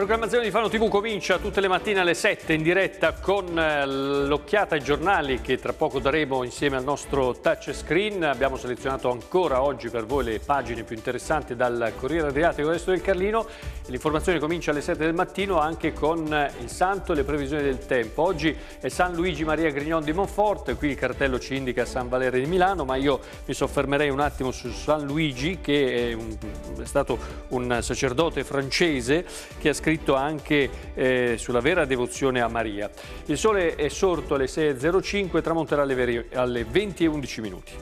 programmazione di Fano TV comincia tutte le mattine alle 7 in diretta con eh, l'occhiata ai giornali che tra poco daremo insieme al nostro touchscreen. Abbiamo selezionato ancora oggi per voi le pagine più interessanti dal Corriere Adriatico e del Carlino. L'informazione comincia alle 7 del mattino anche con eh, il Santo e le previsioni del tempo. Oggi è San Luigi Maria Grignon di Monfort, qui il cartello ci indica San Valere di Milano, ma io mi soffermerei un attimo su San Luigi che è, un, è stato un sacerdote francese che ha scritto scritto anche eh, sulla vera devozione a Maria. Il sole è sorto alle 6.05 e tramonterà alle 20.11 minuti.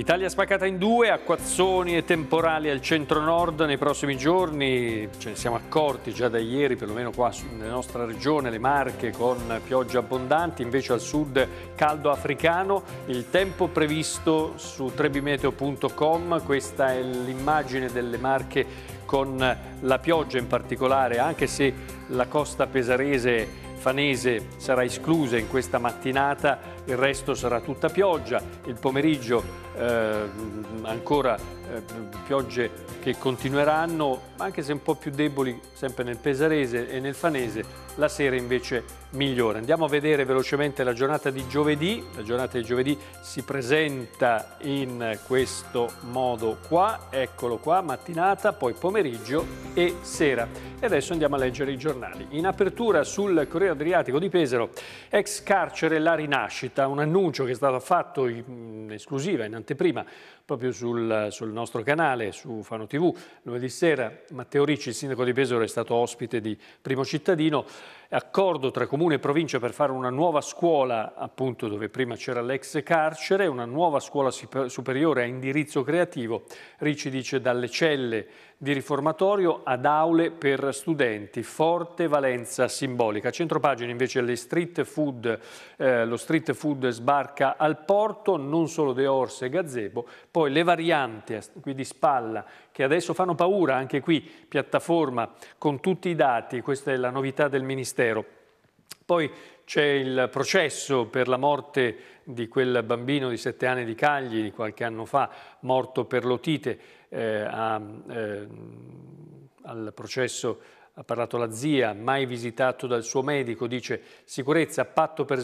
Italia spaccata in due, acquazzoni e temporali al centro-nord nei prossimi giorni, ce ne siamo accorti già da ieri, perlomeno qua nella nostra regione, le Marche con piogge abbondanti, invece al sud caldo africano, il tempo previsto su trebimeteo.com, questa è l'immagine delle Marche con la pioggia in particolare, anche se la costa pesarese fanese sarà esclusa in questa mattinata, il resto sarà tutta pioggia, il pomeriggio eh, ancora eh, piogge che continueranno, anche se un po' più deboli sempre nel Pesarese e nel Fanese, la sera invece migliore. Andiamo a vedere velocemente la giornata di giovedì, la giornata di giovedì si presenta in questo modo qua, eccolo qua, mattinata, poi pomeriggio e sera. E adesso andiamo a leggere i giornali. In apertura sul Corriere Adriatico di Pesaro, ex carcere La Rinascita, pubblicità, un annuncio che è stato fatto in esclusiva, in anteprima, proprio sul, sul nostro canale, su Fano TV. Lunedì sera Matteo Ricci, il sindaco di Pesaro, è stato ospite di Primo Cittadino. Accordo tra comune e provincia per fare una nuova scuola, appunto dove prima c'era l'ex carcere, una nuova scuola superiore a indirizzo creativo. Ricci dice dalle celle di riformatorio ad aule per studenti, forte valenza simbolica. Centropagina invece le street food, eh, lo street food sbarca al porto, non solo De Orse e Gazebo, poi le varianti eh, qui di spalla che adesso fanno paura, anche qui piattaforma con tutti i dati, questa è la novità del Ministero. Poi c'è il processo per la morte di quel bambino di sette anni di Cagli, di qualche anno fa, morto per l'otite eh, a, eh, al processo ha parlato la zia, mai visitato dal suo medico, dice sicurezza, patto per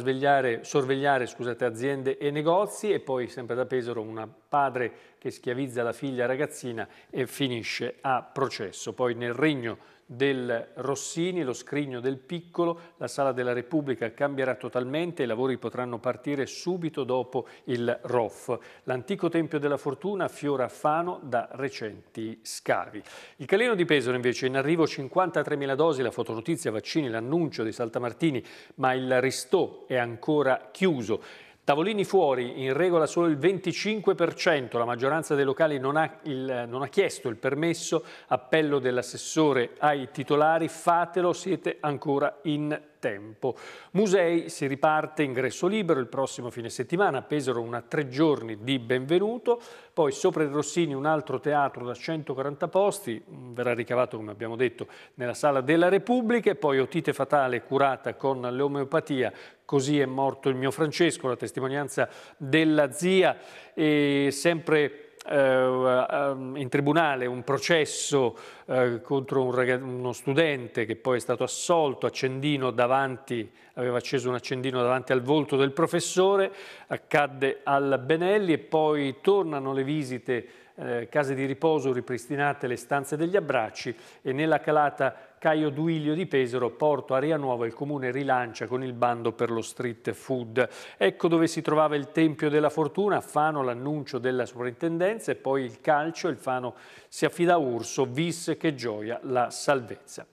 sorvegliare scusate, aziende e negozi e poi sempre da Pesaro un padre che schiavizza la figlia ragazzina e finisce a processo. Poi nel regno del Rossini, lo scrigno del piccolo, la sala della Repubblica cambierà totalmente, i lavori potranno partire subito dopo il ROF. L'antico Tempio della Fortuna fiora a Fano da recenti scavi. Il caleno di Pesaro invece in arrivo 53.000 dosi, la fotonotizia, vaccini, l'annuncio di Saltamartini, ma il ristò è ancora chiuso. Tavolini fuori, in regola solo il 25%, la maggioranza dei locali non ha, il, non ha chiesto il permesso, appello dell'assessore ai titolari, fatelo, siete ancora in tempo. Musei si riparte ingresso libero il prossimo fine settimana, Pesaro una tre giorni di benvenuto, poi sopra il Rossini un altro teatro da 140 posti, mm, verrà ricavato come abbiamo detto nella Sala della Repubblica e poi Otite Fatale curata con l'omeopatia Così è morto il mio Francesco, la testimonianza della zia e sempre eh, um, in tribunale un processo eh, contro un uno studente che poi è stato assolto, accendino davanti, aveva acceso un accendino davanti al volto del professore, accadde al Benelli e poi tornano le visite eh, case di riposo ripristinate le stanze degli abbracci e nella calata Caio Duilio di Pesaro, Porto Aria Nuova, il comune rilancia con il bando per lo street food. Ecco dove si trovava il Tempio della Fortuna, Fano l'annuncio della sovrintendenza e poi il calcio, il Fano si affida a Urso, vis che gioia la salvezza.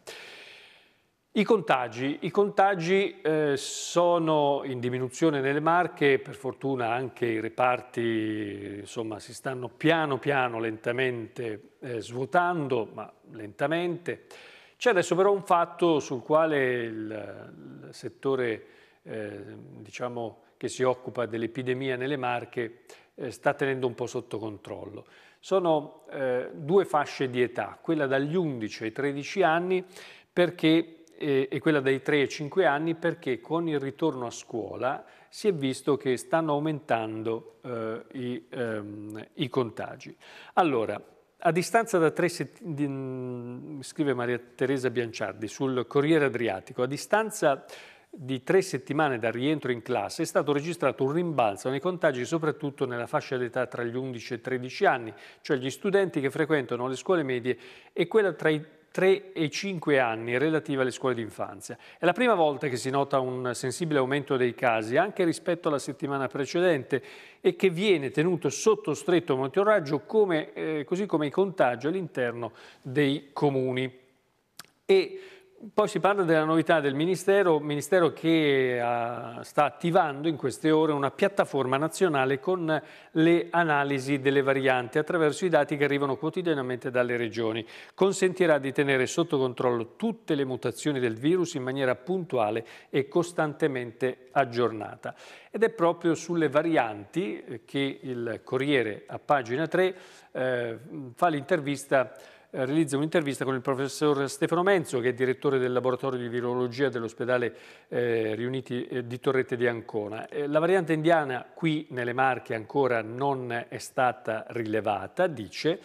I contagi, I contagi eh, sono in diminuzione nelle marche, per fortuna anche i reparti insomma, si stanno piano piano lentamente eh, svuotando, ma lentamente. C'è adesso però un fatto sul quale il, il settore eh, diciamo, che si occupa dell'epidemia nelle Marche eh, sta tenendo un po' sotto controllo. Sono eh, due fasce di età, quella dagli 11 ai 13 anni perché, eh, e quella dai 3 ai 5 anni perché con il ritorno a scuola si è visto che stanno aumentando eh, i, ehm, i contagi. Allora, a distanza da tre settimane, mm, scrive Maria Teresa Bianciardi sul Corriere Adriatico, a distanza di tre settimane dal rientro in classe è stato registrato un rimbalzo nei contagi soprattutto nella fascia d'età tra gli 11 e i 13 anni, cioè gli studenti che frequentano le scuole medie e quella tra i 3 e 5 anni relativa alle scuole d'infanzia. È la prima volta che si nota un sensibile aumento dei casi, anche rispetto alla settimana precedente, e che viene tenuto sotto stretto monitoraggio, come, eh, così come i contagi all'interno dei comuni. E poi si parla della novità del Ministero, Ministero che uh, sta attivando in queste ore una piattaforma nazionale con le analisi delle varianti attraverso i dati che arrivano quotidianamente dalle regioni. Consentirà di tenere sotto controllo tutte le mutazioni del virus in maniera puntuale e costantemente aggiornata. Ed è proprio sulle varianti eh, che il Corriere a pagina 3 eh, fa l'intervista eh, realizza un'intervista con il professor Stefano Menzo, che è direttore del laboratorio di virologia dell'ospedale eh, Riuniti eh, di Torrette di Ancona. Eh, la variante indiana qui nelle Marche ancora non è stata rilevata, dice,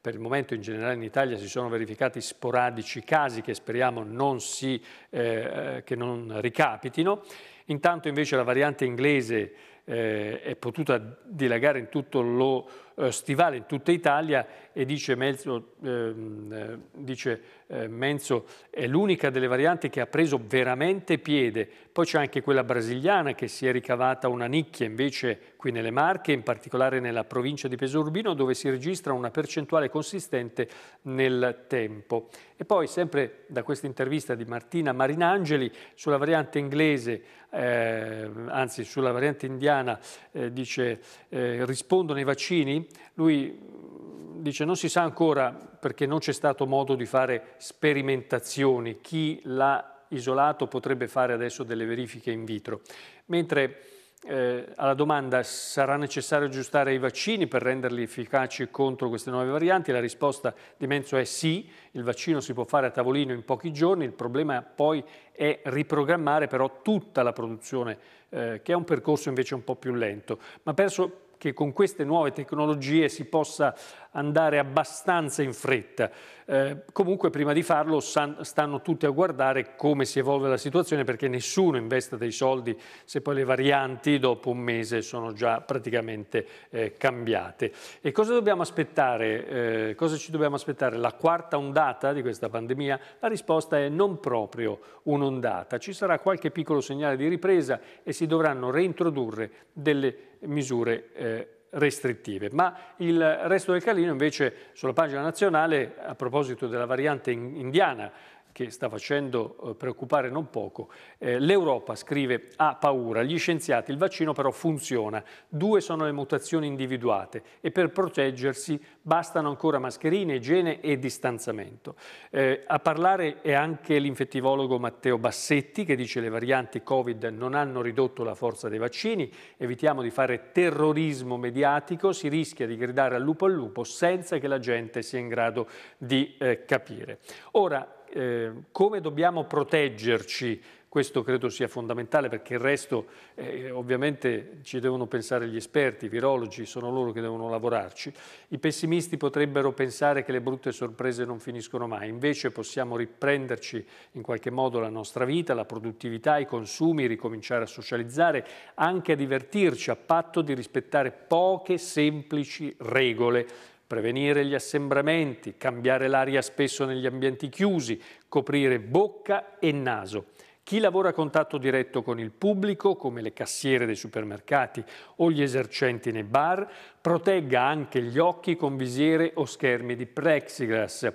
per il momento in generale in Italia si sono verificati sporadici casi che speriamo non, si, eh, eh che non ricapitino. Intanto invece la variante inglese eh, è potuta dilagare in tutto lo eh, stivale in tutta Italia e dice Menzo, ehm, eh, dice, eh, Menzo è l'unica delle varianti che ha preso veramente piede. Poi c'è anche quella brasiliana che si è ricavata una nicchia invece qui nelle Marche, in particolare nella provincia di Pesorbino, dove si registra una percentuale consistente nel tempo. E poi sempre da questa intervista di Martina Marinangeli sulla variante inglese, eh, anzi sulla variante indiana, eh, dice rispondono i vaccini? lui mm, dice non si sa ancora perché non c'è stato modo di fare sperimentazioni, chi l'ha isolato potrebbe fare adesso delle verifiche in vitro, mentre eh, alla domanda sarà necessario aggiustare i vaccini per renderli efficaci contro queste nuove varianti? La risposta di Menzo è sì, il vaccino si può fare a tavolino in pochi giorni, il problema poi è riprogrammare però tutta la produzione, eh, che è un percorso invece un po' più lento. Ma penso, che con queste nuove tecnologie si possa andare abbastanza in fretta. Eh, comunque prima di farlo stanno tutti a guardare come si evolve la situazione perché nessuno investe dei soldi se poi le varianti dopo un mese sono già praticamente eh, cambiate. E cosa dobbiamo aspettare? Eh, cosa ci dobbiamo aspettare? La quarta ondata di questa pandemia? La risposta è non proprio un'ondata. Ci sarà qualche piccolo segnale di ripresa e si dovranno reintrodurre delle misure eh, restrittive. Ma il resto del calino invece sulla pagina nazionale, a proposito della variante indiana che sta facendo eh, preoccupare non poco. Eh, L'Europa, scrive, ha paura, gli scienziati, il vaccino però funziona. Due sono le mutazioni individuate e per proteggersi bastano ancora mascherine, igiene e distanziamento. Eh, a parlare è anche l'infettivologo Matteo Bassetti che dice che le varianti Covid non hanno ridotto la forza dei vaccini, evitiamo di fare terrorismo mediatico, si rischia di gridare al lupo al lupo senza che la gente sia in grado di capire. Ora, eh, come dobbiamo proteggerci? Questo credo sia fondamentale perché il resto eh, ovviamente ci devono pensare gli esperti, i virologi, sono loro che devono lavorarci. I pessimisti potrebbero pensare che le brutte sorprese non finiscono mai, invece possiamo riprenderci in qualche modo la nostra vita, la produttività, i consumi, ricominciare a socializzare, anche a divertirci a patto di rispettare poche semplici regole prevenire gli assembramenti, cambiare l'aria spesso negli ambienti chiusi, coprire bocca e naso. Chi lavora a contatto diretto con il pubblico, come le cassiere dei supermercati o gli esercenti nei bar, protegga anche gli occhi con visiere o schermi di plexiglass.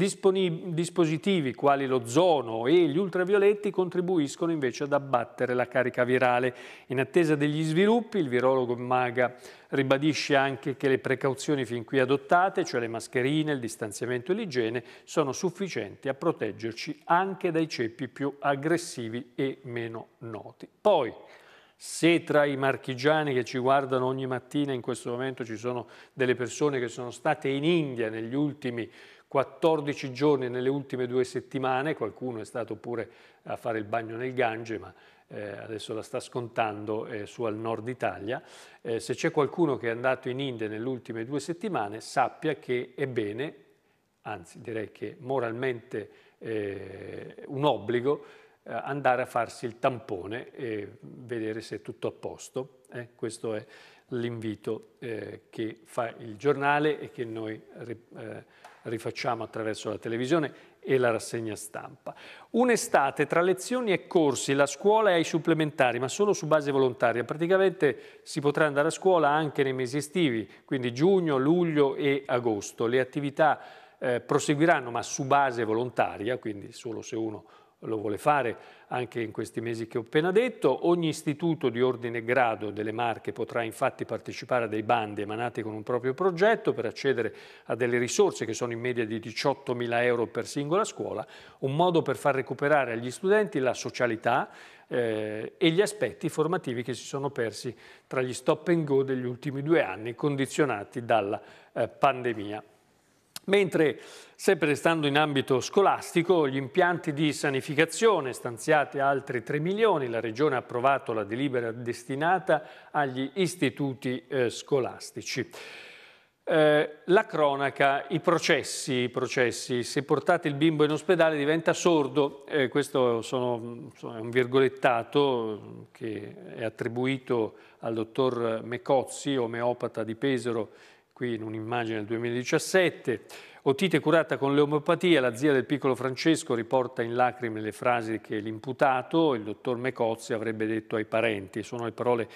Dispositivi quali l'ozono e gli ultravioletti contribuiscono invece ad abbattere la carica virale. In attesa degli sviluppi, il virologo Maga ribadisce anche che le precauzioni fin qui adottate, cioè le mascherine, il distanziamento e l'igiene, sono sufficienti a proteggerci anche dai ceppi più aggressivi e meno noti. Poi, se tra i marchigiani che ci guardano ogni mattina in questo momento ci sono delle persone che sono state in India negli ultimi 14 giorni nelle ultime due settimane, qualcuno è stato pure a fare il bagno nel Gange, ma eh, adesso la sta scontando eh, su al nord Italia. Eh, se c'è qualcuno che è andato in India nelle ultime due settimane, sappia che è bene, anzi direi che moralmente eh, un obbligo, eh, andare a farsi il tampone e vedere se è tutto a posto. Eh. Questo è l'invito che fa il giornale e che noi rifacciamo attraverso la televisione e la rassegna stampa. Un'estate tra lezioni e corsi, la scuola e i supplementari, ma solo su base volontaria. Praticamente si potrà andare a scuola anche nei mesi estivi, quindi giugno, luglio e agosto. Le attività eh, proseguiranno, ma su base volontaria, quindi solo se uno lo vuole fare anche in questi mesi che ho appena detto. Ogni istituto di ordine e grado delle Marche potrà infatti partecipare a dei bandi emanati con un proprio progetto per accedere a delle risorse che sono in media di 18.000 euro per singola scuola, un modo per far recuperare agli studenti la socialità eh, e gli aspetti formativi che si sono persi tra gli stop and go degli ultimi due anni condizionati dalla eh, pandemia. Mentre, sempre restando in ambito scolastico, gli impianti di sanificazione stanziati altri 3 milioni, la Regione ha approvato la delibera destinata agli istituti eh, scolastici. Eh, la cronaca, i processi, i processi, se portate il bimbo in ospedale diventa sordo, eh, questo sono, sono, è un virgolettato che è attribuito al dottor Mecozzi, omeopata di Pesaro qui in un'immagine del 2017. Otite curata con l'omeopatia, la zia del piccolo Francesco riporta in lacrime le frasi che l'imputato, il dottor Mecozzi, avrebbe detto ai parenti. Sono le parole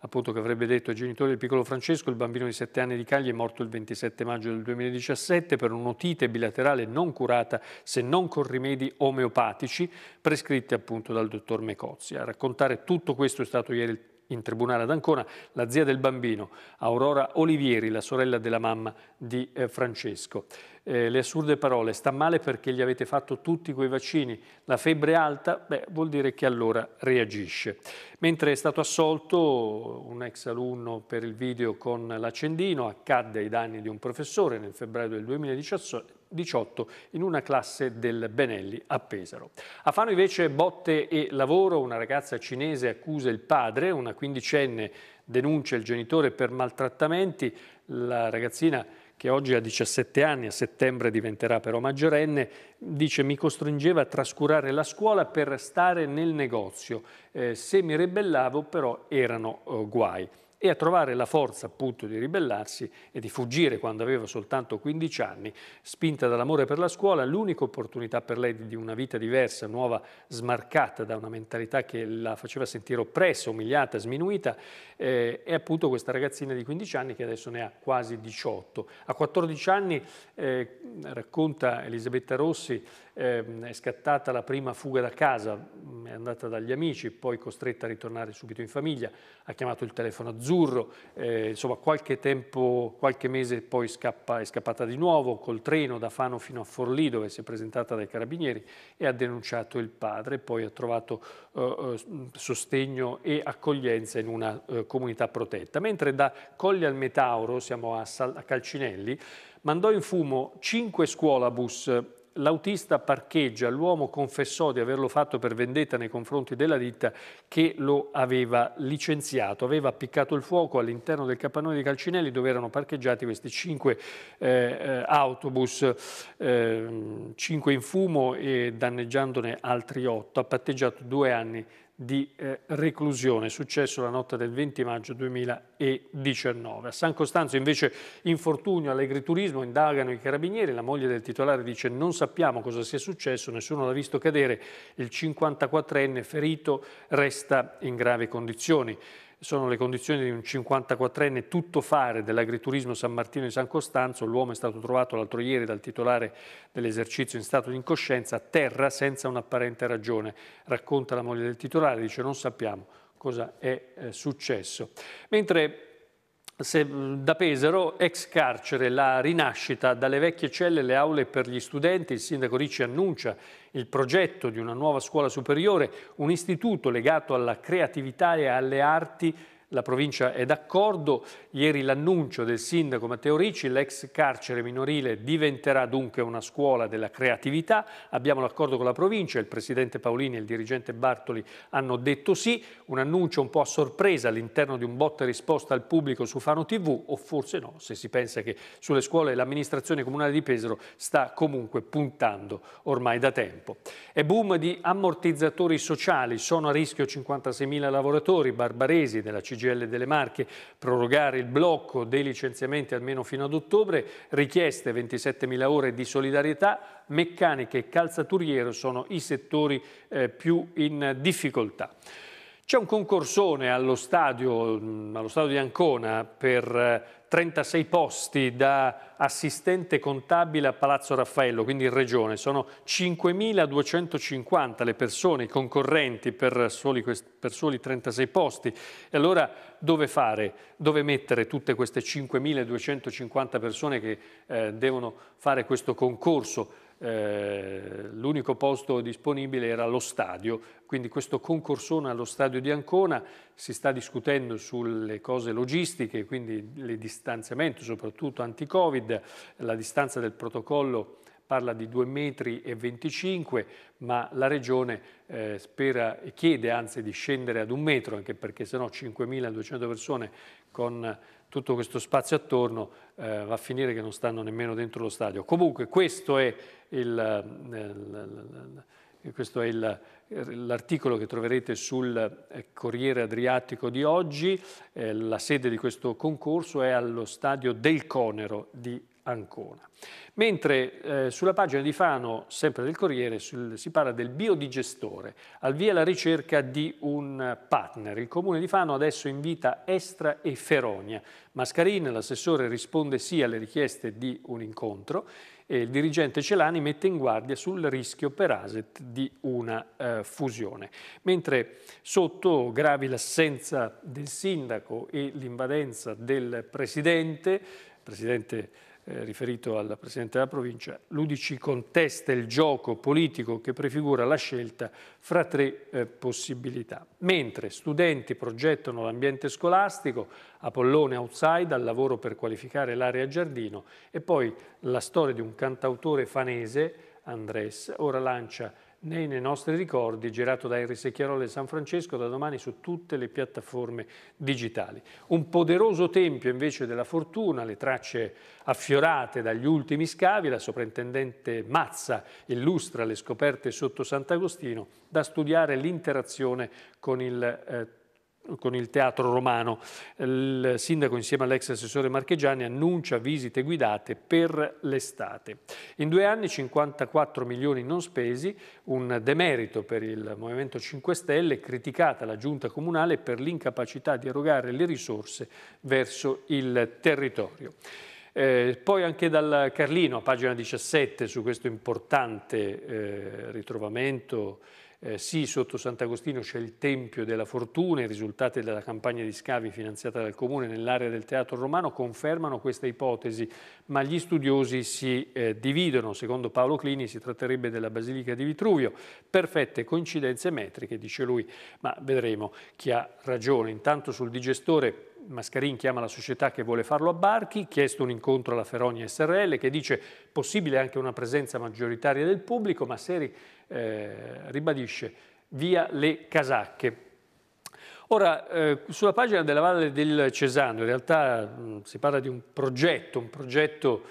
appunto che avrebbe detto ai genitori del piccolo Francesco, il bambino di 7 anni di Cagli è morto il 27 maggio del 2017 per un'otite bilaterale non curata se non con rimedi omeopatici prescritti appunto dal dottor Mecozzi. A raccontare tutto questo è stato ieri il in tribunale ad Ancona, la zia del bambino, Aurora Olivieri, la sorella della mamma di eh, Francesco. Eh, le assurde parole, sta male perché gli avete fatto tutti quei vaccini, la febbre alta, beh, vuol dire che allora reagisce. Mentre è stato assolto un ex alunno per il video con l'accendino, accadde ai danni di un professore nel febbraio del 2017, 18 in una classe del Benelli a Pesaro. A Fano invece botte e lavoro, una ragazza cinese accusa il padre, una quindicenne denuncia il genitore per maltrattamenti, la ragazzina che oggi ha 17 anni, a settembre diventerà però maggiorenne, dice mi costringeva a trascurare la scuola per stare nel negozio, eh, se mi ribellavo però erano oh, guai e a trovare la forza appunto di ribellarsi e di fuggire quando aveva soltanto 15 anni, spinta dall'amore per la scuola, l'unica opportunità per lei di una vita diversa, nuova, smarcata da una mentalità che la faceva sentire oppressa, umiliata, sminuita, eh, è appunto questa ragazzina di 15 anni che adesso ne ha quasi 18. A 14 anni, eh, racconta Elisabetta Rossi, Ehm, è scattata la prima fuga da casa, mm, è andata dagli amici, poi costretta a ritornare subito in famiglia, ha chiamato il telefono azzurro, eh, insomma qualche tempo, qualche mese poi scappa, è scappata di nuovo col treno da Fano fino a Forlì dove si è presentata dai carabinieri e ha denunciato il padre, poi ha trovato eh, eh mm, sostegno e accoglienza in una eh, comunità protetta. Mentre da Colli al Metauro, siamo a, Sal a Calcinelli, mandò in fumo cinque scuolabus l'autista parcheggia, l'uomo confessò di averlo fatto per vendetta nei confronti della ditta che lo aveva licenziato, aveva appiccato il fuoco all'interno del capannone di Calcinelli dove erano parcheggiati questi cinque eh, eh autobus, eh, cinque in fumo e danneggiandone altri otto, ha patteggiato due anni di eh, reclusione, successo la notte del 20 maggio 2019. A San Costanzo invece infortunio all'agriturismo, indagano i carabinieri, la moglie del titolare dice non sappiamo cosa sia successo, nessuno l'ha visto cadere, il 54enne ferito resta in gravi condizioni sono le condizioni di un 54enne tuttofare dell'agriturismo San Martino di San Costanzo. L'uomo è stato trovato l'altro ieri dal titolare dell'esercizio in stato di incoscienza a terra senza un'apparente ragione. Racconta la moglie del titolare, dice non sappiamo cosa è eh, successo. Mentre se, da Pesaro, ex carcere, la rinascita, dalle vecchie celle le aule per gli studenti, il sindaco Ricci annuncia il progetto di una nuova scuola superiore, un istituto legato alla creatività e alle arti la provincia è d'accordo, ieri l'annuncio del sindaco Matteo Ricci, l'ex carcere minorile diventerà dunque una scuola della creatività, abbiamo l'accordo con la provincia, il presidente Paolini e il dirigente Bartoli hanno detto sì, un annuncio un po' a sorpresa all'interno di un botta risposta al pubblico su Fano TV o forse no, se si pensa che sulle scuole l'amministrazione comunale di Pesaro sta comunque puntando ormai da tempo. E boom di ammortizzatori sociali, sono a rischio 56.000 lavoratori barbaresi della CG CGL delle Marche, prorogare il blocco dei licenziamenti almeno fino ad ottobre, richieste 27.000 ore di solidarietà, meccaniche e calzaturiero sono i settori eh, più in difficoltà. C'è un concorsone allo stadio, allo stadio di Ancona per eh, 36 posti da assistente contabile a Palazzo Raffaello, quindi in regione. Sono 5.250 le persone, i concorrenti per soli, per soli 36 posti. E allora dove fare? Dove mettere tutte queste 5.250 persone che eh, devono fare questo concorso? Eh, l'unico posto disponibile era lo stadio, quindi questo concorsone allo stadio di Ancona si sta discutendo sulle cose logistiche, quindi il distanziamento, soprattutto anti-Covid, la distanza del protocollo parla di 2,25 metri, ma la Regione eh, spera, chiede anzi di scendere ad un metro, anche perché sennò 5.200 persone con tutto questo spazio attorno eh, va a finire che non stanno nemmeno dentro lo stadio. Comunque questo è eh, l'articolo che troverete sul eh, Corriere Adriatico di oggi, eh, la sede di questo concorso è allo stadio del Conero di Ancona. Mentre eh, sulla pagina di Fano, sempre del Corriere, sul, si parla del biodigestore, al via la ricerca di un partner. Il comune di Fano adesso invita Estra e Feronia. Mascarin, l'assessore, risponde sì alle richieste di un incontro e il dirigente Celani mette in guardia sul rischio per Aset di una eh, fusione. Mentre sotto gravi l'assenza del sindaco e l'invadenza del presidente, presidente eh, riferito al Presidente della Provincia, l'Udici contesta il gioco politico che prefigura la scelta fra tre eh, possibilità. Mentre studenti progettano l'ambiente scolastico, Apollone outside al lavoro per qualificare l'area giardino e poi la storia di un cantautore fanese, Andres, ora lancia nei, nei nostri ricordi, girato da Henry Secchiarole e San Francesco, da domani su tutte le piattaforme digitali. Un poderoso tempio invece della fortuna, le tracce affiorate dagli ultimi scavi, la soprintendente Mazza illustra le scoperte sotto Sant'Agostino, da studiare l'interazione con il eh, con il teatro romano. Il sindaco insieme all'ex assessore Marchegiani annuncia visite guidate per l'estate. In due anni 54 milioni non spesi, un demerito per il Movimento 5 Stelle, criticata la giunta comunale per l'incapacità di erogare le risorse verso il territorio. Eh, poi anche dal Carlino, a pagina 17, su questo importante eh, ritrovamento eh, sì, sotto Sant'Agostino c'è il Tempio della Fortuna, i risultati della campagna di scavi finanziata dal Comune nell'area del Teatro Romano confermano questa ipotesi, ma gli studiosi si eh, dividono. Secondo Paolo Clini si tratterebbe della Basilica di Vitruvio, perfette coincidenze metriche, dice lui, ma vedremo chi ha ragione. Intanto sul digestore Mascarin chiama la società che vuole farlo a Barchi, chiesto un incontro alla Ferogna SRL che dice possibile anche una presenza maggioritaria del pubblico, ma Seri eh, ribadisce via le casacche. Ora, eh, sulla pagina della Valle del Cesano in realtà mh, si parla di un progetto, un progetto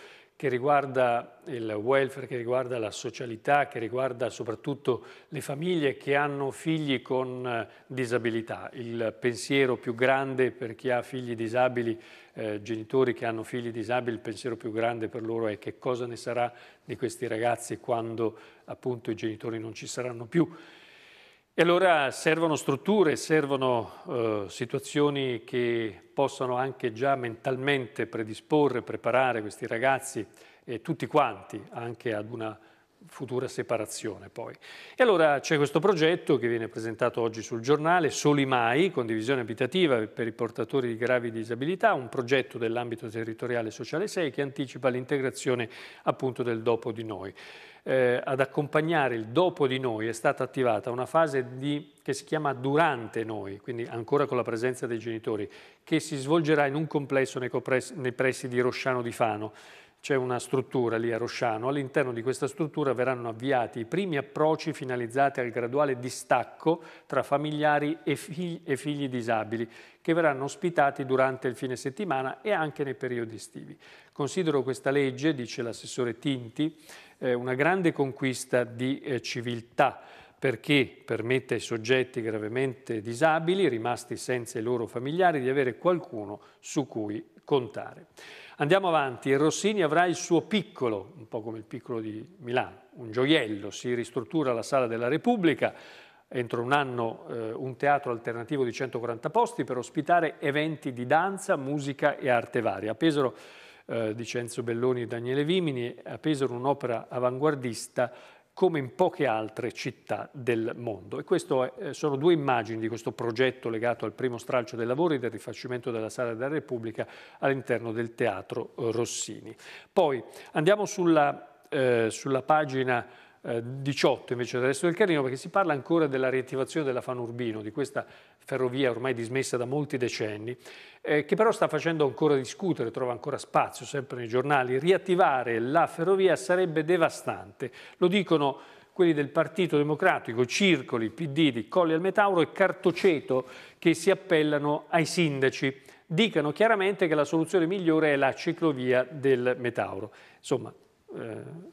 che riguarda il welfare, che riguarda la socialità, che riguarda soprattutto le famiglie che hanno figli con eh, disabilità. Il pensiero più grande per chi ha figli disabili, eh, genitori che hanno figli disabili, il pensiero più grande per loro è che cosa ne sarà di questi ragazzi quando appunto i genitori non ci saranno più. E allora servono strutture, servono eh, situazioni che possano anche già mentalmente predisporre, preparare questi ragazzi e tutti quanti anche ad una futura separazione poi. E allora c'è questo progetto che viene presentato oggi sul giornale, Soli Mai, condivisione abitativa per i portatori di gravi disabilità, un progetto dell'ambito territoriale sociale 6 che anticipa l'integrazione appunto del dopo di noi. Eh, ad accompagnare il dopo di noi è stata attivata una fase di, che si chiama durante noi, quindi ancora con la presenza dei genitori, che si svolgerà in un complesso nei, nei pressi di Rosciano di Fano, c'è una struttura lì a Rosciano, all'interno di questa struttura verranno avviati i primi approcci finalizzati al graduale distacco tra familiari e, fig e figli disabili, che verranno ospitati durante il fine settimana e anche nei periodi estivi. Considero questa legge, dice l'assessore Tinti, eh, una grande conquista di eh, civiltà, perché permette ai soggetti gravemente disabili, rimasti senza i loro familiari, di avere qualcuno su cui contare. Andiamo avanti, Rossini avrà il suo piccolo, un po' come il piccolo di Milano, un gioiello, si ristruttura la Sala della Repubblica, entro un anno eh, un teatro alternativo di 140 posti per ospitare eventi di danza, musica e arte varia. A Pesaro, eh, di Cenzo Belloni e Daniele Vimini, a Pesaro un'opera avanguardista come in poche altre città del mondo. E queste eh, sono due immagini di questo progetto legato al primo stralcio dei lavori del rifacimento della Sala della Repubblica all'interno del Teatro eh, Rossini. Poi andiamo sulla, eh, sulla pagina 18 eh, invece del resto del Carlino, perché si parla ancora della riattivazione della Fanurbino, di questa ferrovia ormai dismessa da molti decenni, eh, che però sta facendo ancora discutere, trova ancora spazio sempre nei giornali. Riattivare la ferrovia sarebbe devastante, lo dicono quelli del Partito Democratico, Circoli, PD di Colli al Metauro e Cartoceto che si appellano ai sindaci. Dicano chiaramente che la soluzione migliore è la ciclovia del Metauro. Insomma, eh,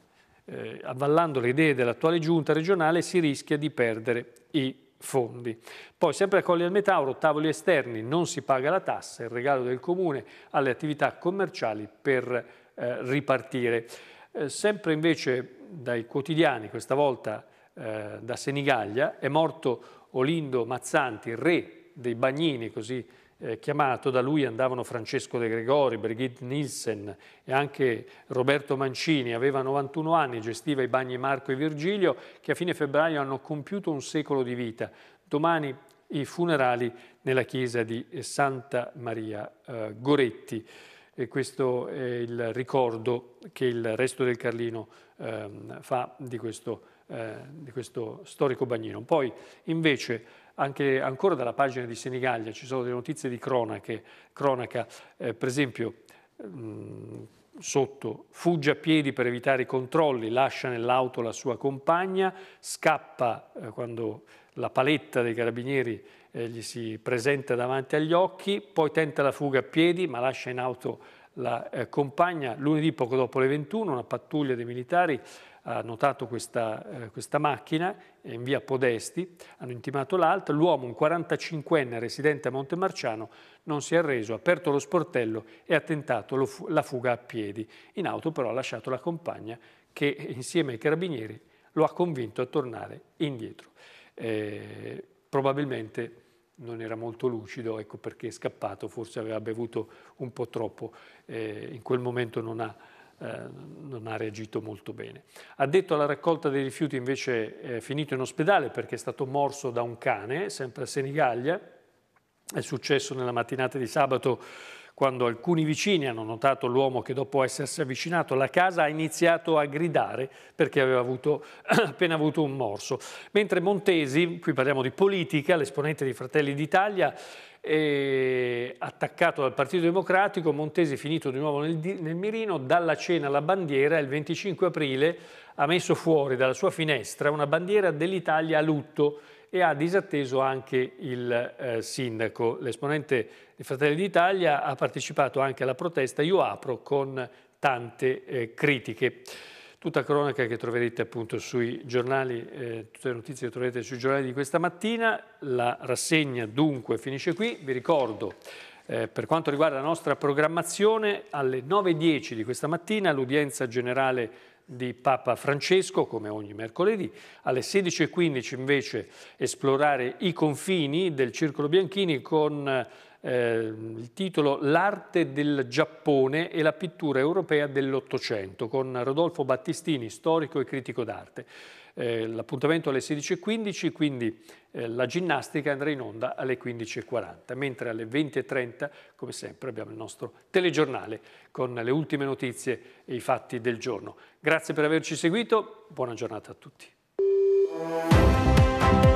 eh, avvallando le idee dell'attuale giunta regionale si rischia di perdere i fondi. Poi sempre a Colli del Metauro, tavoli esterni, non si paga la tassa, il regalo del comune alle attività commerciali per eh, ripartire. Eh, sempre invece dai quotidiani, questa volta eh, da Senigallia, è morto Olindo Mazzanti, re dei bagnini, così eh, chiamato, da lui andavano Francesco De Gregori, Brigitte Nielsen e anche Roberto Mancini, aveva 91 anni, gestiva i bagni Marco e Virgilio che a fine febbraio hanno compiuto un secolo di vita. Domani i funerali nella chiesa di eh, Santa Maria eh, Goretti. E questo è il ricordo che il resto del Carlino eh, fa di questo, eh, di questo storico bagnino. Poi invece anche ancora dalla pagina di Senigallia ci sono delle notizie di cronache, cronaca, eh, per esempio mh, mm, sotto fugge a piedi per evitare i controlli, lascia nell'auto la sua compagna, scappa eh, quando la paletta dei carabinieri eh, gli si presenta davanti agli occhi, poi tenta la fuga a piedi ma lascia in auto la eh, compagna. Lunedì poco dopo le 21 una pattuglia dei militari ha notato questa, eh, questa macchina in via Podesti, hanno intimato l'altra, l'uomo, un 45enne residente a Montemarciano, non si è arreso, ha aperto lo sportello e ha tentato lo, la fuga a piedi. In auto però ha lasciato la compagna che insieme ai carabinieri lo ha convinto a tornare indietro. Eh, probabilmente non era molto lucido, ecco perché è scappato, forse aveva bevuto un po' troppo, eh, in quel momento non ha eh, non ha reagito molto bene. Ha detto alla raccolta dei rifiuti invece è finito in ospedale perché è stato morso da un cane, sempre a Senigallia. È successo nella mattinata di sabato quando alcuni vicini hanno notato l'uomo che dopo essersi avvicinato alla casa ha iniziato a gridare perché aveva avuto, appena avuto un morso. Mentre Montesi, qui parliamo di politica, l'esponente di Fratelli d'Italia, e attaccato dal Partito Democratico, Montesi è finito di nuovo nel, nel, mirino, dalla cena alla bandiera, il 25 aprile ha messo fuori dalla sua finestra una bandiera dell'Italia a lutto e ha disatteso anche il eh, sindaco. L'esponente di Fratelli d'Italia ha partecipato anche alla protesta Io apro con tante eh, critiche tutta cronaca che troverete appunto sui giornali, eh, tutte le notizie che troverete sui giornali di questa mattina. La rassegna dunque finisce qui, vi ricordo eh, per quanto riguarda la nostra programmazione alle 9.10 di questa mattina l'udienza generale di Papa Francesco, come ogni mercoledì. Alle 16.15 invece esplorare i confini del Circolo Bianchini con eh, eh, il titolo L'arte del Giappone e la pittura europea dell'Ottocento con Rodolfo Battistini, storico e critico d'arte. Eh, l'appuntamento alle 16.15, quindi eh, la ginnastica andrà in onda alle 15.40, mentre alle 20.30, come sempre, abbiamo il nostro telegiornale con le ultime notizie e i fatti del giorno. Grazie per averci seguito, buona giornata a tutti.